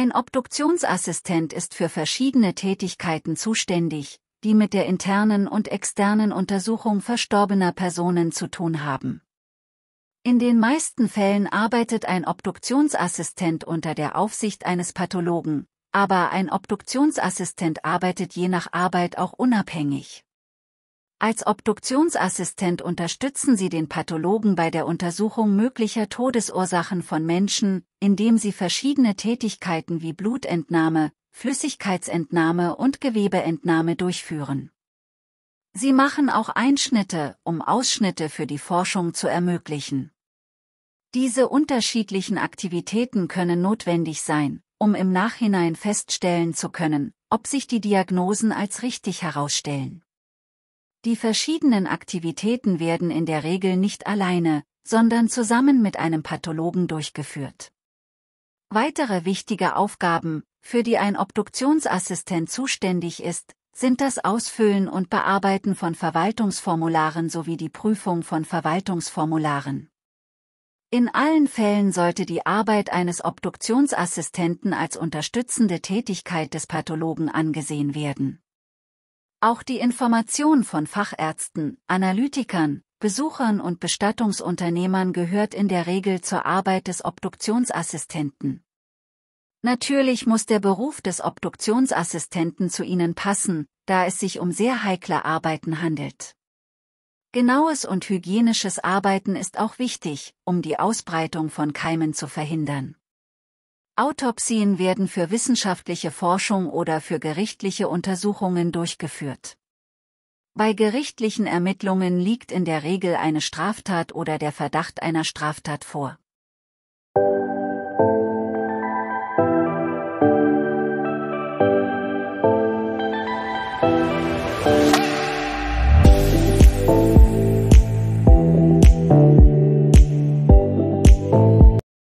Ein Obduktionsassistent ist für verschiedene Tätigkeiten zuständig, die mit der internen und externen Untersuchung verstorbener Personen zu tun haben. In den meisten Fällen arbeitet ein Obduktionsassistent unter der Aufsicht eines Pathologen, aber ein Obduktionsassistent arbeitet je nach Arbeit auch unabhängig. Als Obduktionsassistent unterstützen sie den Pathologen bei der Untersuchung möglicher Todesursachen von Menschen, indem sie verschiedene Tätigkeiten wie Blutentnahme, Flüssigkeitsentnahme und Gewebeentnahme durchführen. Sie machen auch Einschnitte, um Ausschnitte für die Forschung zu ermöglichen. Diese unterschiedlichen Aktivitäten können notwendig sein, um im Nachhinein feststellen zu können, ob sich die Diagnosen als richtig herausstellen. Die verschiedenen Aktivitäten werden in der Regel nicht alleine, sondern zusammen mit einem Pathologen durchgeführt. Weitere wichtige Aufgaben, für die ein Obduktionsassistent zuständig ist, sind das Ausfüllen und Bearbeiten von Verwaltungsformularen sowie die Prüfung von Verwaltungsformularen. In allen Fällen sollte die Arbeit eines Obduktionsassistenten als unterstützende Tätigkeit des Pathologen angesehen werden. Auch die Information von Fachärzten, Analytikern, Besuchern und Bestattungsunternehmern gehört in der Regel zur Arbeit des Obduktionsassistenten. Natürlich muss der Beruf des Obduktionsassistenten zu Ihnen passen, da es sich um sehr heikle Arbeiten handelt. Genaues und hygienisches Arbeiten ist auch wichtig, um die Ausbreitung von Keimen zu verhindern. Autopsien werden für wissenschaftliche Forschung oder für gerichtliche Untersuchungen durchgeführt. Bei gerichtlichen Ermittlungen liegt in der Regel eine Straftat oder der Verdacht einer Straftat vor.